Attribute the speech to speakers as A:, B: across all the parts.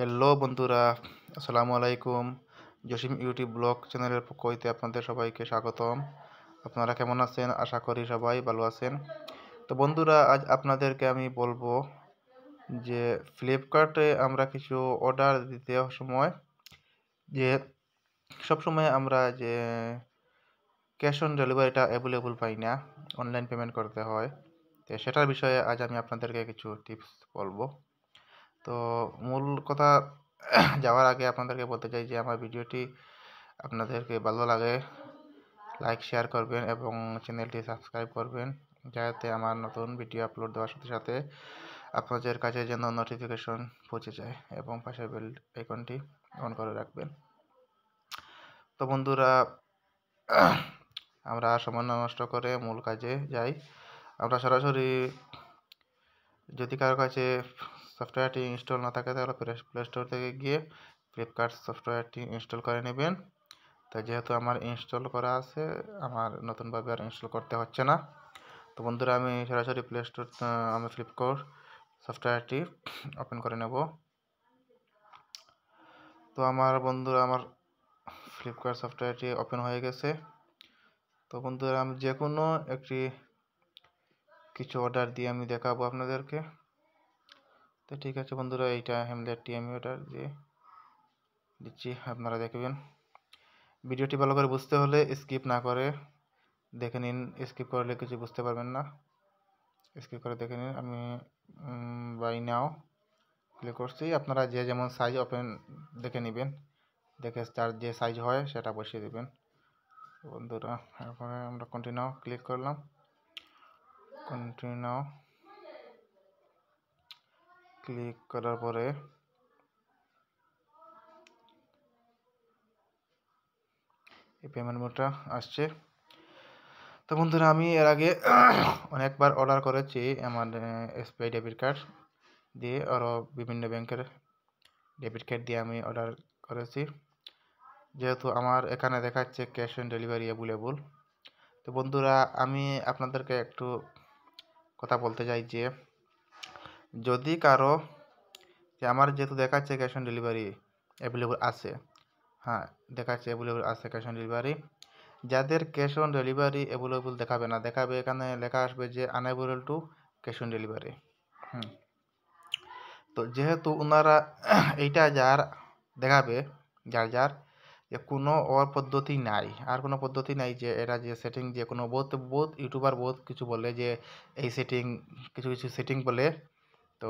A: hello বন্ধুরা আসসালামু আলাইকুম জসিম ইউটিউব ব্লগ চ্যানেলের পক্ষ হইতে আপনাদের সবাইকে স্বাগতম আপনারা কেমন আছেন আশা করি সবাই ভালো আছেন তো বন্ধুরা আজ আপনাদেরকে আমি বলবো যে ফ্লিপকার্টে আমরা কিছু অর্ডার দিতে সময় যে সব সময় আমরা যে ক্যাশ অন ডেলিভারিটা অ্যাভেলেবল পাই না অনলাইন পেমেন্ট করতে হয় তো সেটার বিষয়ে আজ আমি আপনাদেরকে কিছু টিপস বলবো তো মূল কথা যাওয়ার আগে আপনাদেরকে বলতে চাই যে আমার ভিডিওটি আপনাদেরকে ভালো লাগে লাইক শেয়ার করবেন এবং চ্যানেলটি সাবস্ক্রাইব করবেন যাতে আমার নতুন ভিডিও আপলোড দেওয়ার সাথে সাথে আপনাদের কাছে যেন নোটিফিকেশন পৌঁছে যায় এবং পাশে বেল আইকনটি অন করে রাখবেন তো বন্ধুরা আমরা সময় নষ্ট করে মূল কাজে যাই আমরা সরাসরি যদি কারো কাছে সফটওয়্যারটি ইনস্টল না থাকে তাহলে প্লে স্টোর থেকে গিয়ে ফ্লিপকার্ট সফটওয়্যারটি ইনস্টল করে নেবেন তা যেহেতু আমার ইনস্টল করা আছে আমার নতুনভাবে আর ইনস্টল করতে হচ্ছে না তো বন্ধুরা আমি সরাসরি প্লে স্টোর আমি ফ্লিপকার্ট সফটওয়্যারটি ওপেন করে নেব তো আমার বন্ধুরা আমার ফ্লিপকার্ট সফটওয়্যারটি ওপেন হয়ে গেছে তো বন্ধুরা আমি যে কোনো একটি কিছু অর্ডার দিয়ে আমি দেখাবো আপনাদেরকে তো ঠিক আছে বন্ধুরা এইটা টি আমি ওটা দিয়ে দিচ্ছি আপনারা দেখবেন ভিডিওটি ভালো করে বুঝতে হলে স্কিপ না করে দেখে নিন স্কিপ করলে কিছু বুঝতে পারবেন না স্কিপ করে দেখে নিন আমি বাই নাও ক্লিক করছি আপনারা যে যেমন সাইজ ওপেন দেখে নেবেন দেখে তার যে সাইজ হয় সেটা বসিয়ে দেবেন বন্ধুরা এখন আমরা কন্টিনিউ ক্লিক করলাম কন্টিনিউ ক্লিক করার পরে এই পেমেন্ট মোডটা আসছে তো বন্ধুরা আমি এর আগে অনেকবার অর্ডার করেছি আমার এসবিআই ডেবিট কার্ড দিয়ে আরও বিভিন্ন ব্যাংকের ডেবিট কার্ড দিয়ে আমি অর্ডার করেছি যেহেতু আমার এখানে দেখাচ্ছে ক্যাশ অন ডেলিভারি অ্যাভেলেবল তো বন্ধুরা আমি আপনাদেরকে একটু কথা বলতে চাই যে যদি কারো যে আমার যেহেতু দেখাচ্ছে ক্যাশ অন ডেলিভারি অ্যাভেলেবল আছে হ্যাঁ দেখাচ্ছে অ্যাভেলেবল আছে ক্যাশ অন ডেলিভারি যাদের ক্যাশ অন ডেলিভারি অ্যাভেলেবল দেখাবে না দেখাবে এখানে লেখা আসবে যে unable to cash on delivery হুম তো যেহেতু ওনারা এইটা যার দেখাবে যার যার যে কোনো ওর পদ্ধতি নাই আর কোনো পদ্ধতি নাই যে এরা যে সেটিং যে কোনো বহুত বহুত ইউটিউবার বহুত কিছু বলে যে এই সেটিং কিছু কিছু সেটিং বলে তো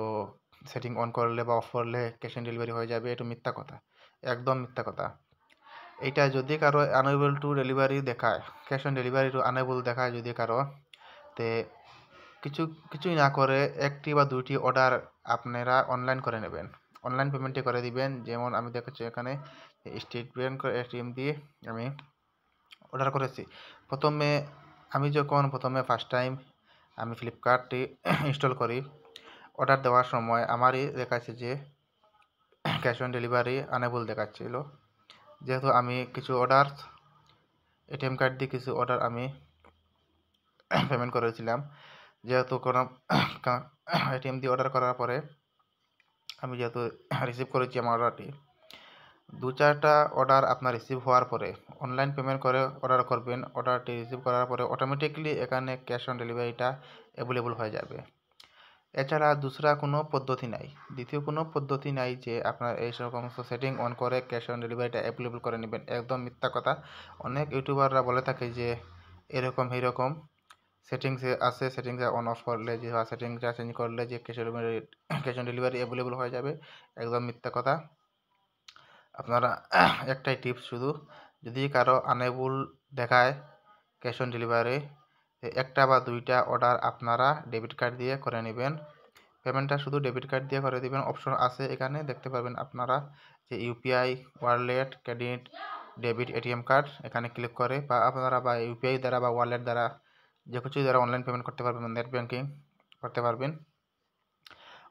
A: সেটিং অন করলে বা অফ করলে ক্যাশ অন ডেলিভারি হয়ে যাবে এটা মিথ্যা কথা একদম মিথ্যা কথা এইটা যদি কারো আনএবল টু ডেলিভারি দেখায় cash on delivery to unable দেখায় যদি কারো তে কিছু কিছুই না করে একটি বা দুইটি অর্ডার আপনারা অনলাইন করে নেবেন অনলাইন পেমেন্টে করে দিবেন যেমন আমি দেখাচ্ছি এখানে স্টেট ব্যাঙ্ক এটিএম দিয়ে আমি অর্ডার করেছি প্রথমে আমি যখন প্রথমে ফার্স্ট টাইম আমি ফ্লিপকার্টটি ইনস্টল করি অর্ডার দেওয়ার সময় আমারই দেখাচ্ছে যে ক্যাশ অন ডেলিভারি আনেবল দেখাচ্ছিল যেহেতু আমি কিছু অর্ডার এটিএম কার্ড দিয়ে কিছু অর্ডার আমি পেমেন্ট করেছিলাম যেহেতু কোনো এটিএম দিয়ে অর্ডার করার পরে আমি যেহেতু রিসিভ করেছি আমার অর্ডারটি দু চারটা অর্ডার আপনার রিসিভ হওয়ার পরে অনলাইন পেমেন্ট করে অর্ডার করবেন অর্ডারটি রিসিভ করার পরে অটোমেটিকলি এখানে ক্যাশ অন ডেলিভারিটা অ্যাভেলেবল হয়ে যাবে এছাড়া দুসরা কোনো পদ্ধতি নাই দ্বিতীয় কোনো পদ্ধতি নাই যে আপনার এই সমস্ত সেটিং অন করে ক্যাশ অন ডেলিভারিটা অ্যাভেলেবল করে নেবেন একদম মিথ্যা কথা অনেক ইউটিউবাররা বলে থাকে যে এরকম এরকম সেটিংসে আছে সেটিংসে অন অফ করলে যে সেটিংসটা চেঞ্জ করলে যে cash on delivery cash on delivery available হয়ে যাবে একদম মিথ্যা কথা আপনারা একটাই টিপস শুধু যদি কারো আনেবল দেখায় ক্যাশ অন ডেলিভারি একটা বা দুইটা অর্ডার আপনারা ডেবিট কার্ড দিয়ে করে নেবেন পেমেন্টটা শুধু ডেবিট কার্ড দিয়ে করে দেবেন অপশন আছে এখানে দেখতে পাবেন আপনারা যে UPI wallet credit debit ATM card এখানে ক্লিক করে বা আপনারা বা ইউপিআই দ্বারা বা ওয়ালেট দ্বারা যে কিছুই দ্বারা অনলাইন পেমেন্ট করতে পারবেন নেট ব্যাঙ্কিং করতে পারবেন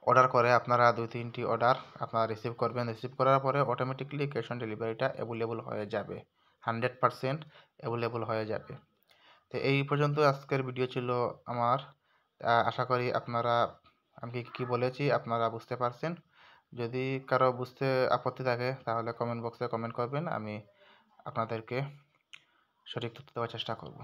A: অর্ডার করে আপনারা দুই তিনটি অর্ডার আপনারা রিসিভ করবেন রিসিভ করার পরে অটোমেটিকলি ক্যাশ অন ডেলিভারিটা অ্যাভেলেবল হয়ে যাবে হান্ড্রেড পারসেন্ট অ্যাভেলেবল হয়ে যাবে তো এই পর্যন্ত আজকের ভিডিও ছিল আমার আশা করি আপনারা আমি কি বলেছি আপনারা বুঝতে পারছেন যদি কারো বুঝতে আপত্তি থাকে তাহলে কমেন্ট বক্সে কমেন্ট করবেন আমি আপনাদেরকে সঠিক তথ্য দেওয়ার চেষ্টা করব